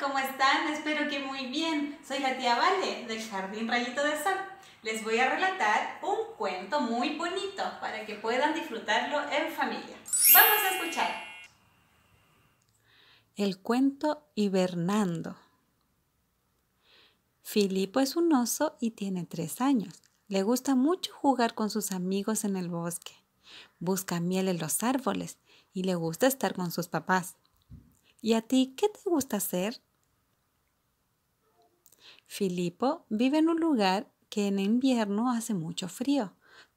¿cómo están? Espero que muy bien. Soy la tía Vale del Jardín Rayito de Sol. Les voy a relatar un cuento muy bonito para que puedan disfrutarlo en familia. Vamos a escuchar. El cuento Hibernando. Filipo es un oso y tiene tres años. Le gusta mucho jugar con sus amigos en el bosque. Busca miel en los árboles y le gusta estar con sus papás. ¿Y a ti qué te gusta hacer? Filipo vive en un lugar que en invierno hace mucho frío,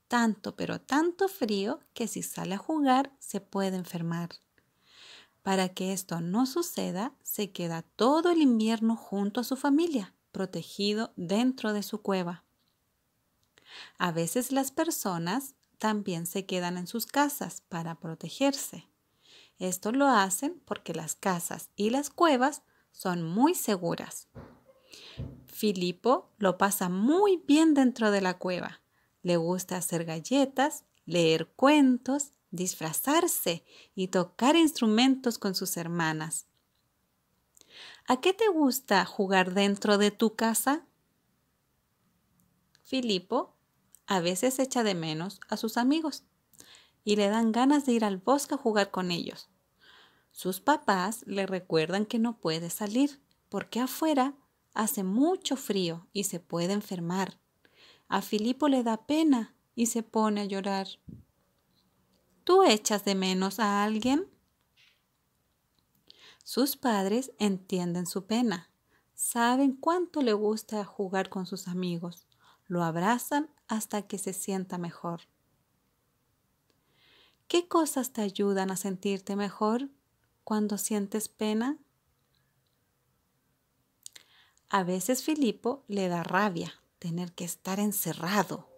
tanto pero tanto frío que si sale a jugar se puede enfermar. Para que esto no suceda, se queda todo el invierno junto a su familia, protegido dentro de su cueva. A veces las personas también se quedan en sus casas para protegerse. Esto lo hacen porque las casas y las cuevas son muy seguras. Filipo lo pasa muy bien dentro de la cueva. Le gusta hacer galletas, leer cuentos, disfrazarse y tocar instrumentos con sus hermanas. ¿A qué te gusta jugar dentro de tu casa? Filipo a veces echa de menos a sus amigos y le dan ganas de ir al bosque a jugar con ellos. Sus papás le recuerdan que no puede salir porque afuera hace mucho frío y se puede enfermar. A Filipo le da pena y se pone a llorar. ¿Tú echas de menos a alguien? Sus padres entienden su pena, saben cuánto le gusta jugar con sus amigos, lo abrazan hasta que se sienta mejor. ¿Qué cosas te ayudan a sentirte mejor cuando sientes pena? A veces Filipo le da rabia tener que estar encerrado,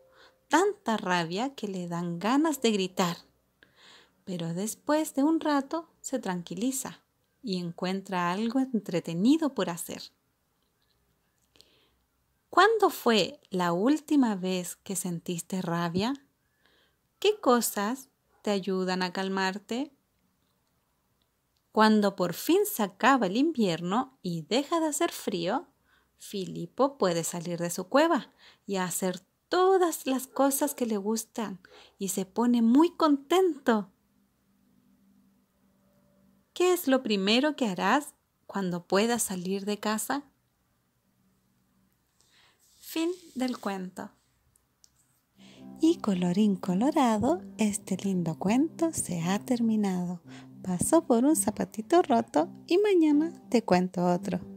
tanta rabia que le dan ganas de gritar. Pero después de un rato se tranquiliza y encuentra algo entretenido por hacer. ¿Cuándo fue la última vez que sentiste rabia? ¿Qué cosas te ayudan a calmarte. Cuando por fin se acaba el invierno y deja de hacer frío, Filipo puede salir de su cueva y hacer todas las cosas que le gustan y se pone muy contento. ¿Qué es lo primero que harás cuando puedas salir de casa? Fin del cuento. Y colorín colorado, este lindo cuento se ha terminado. Pasó por un zapatito roto y mañana te cuento otro.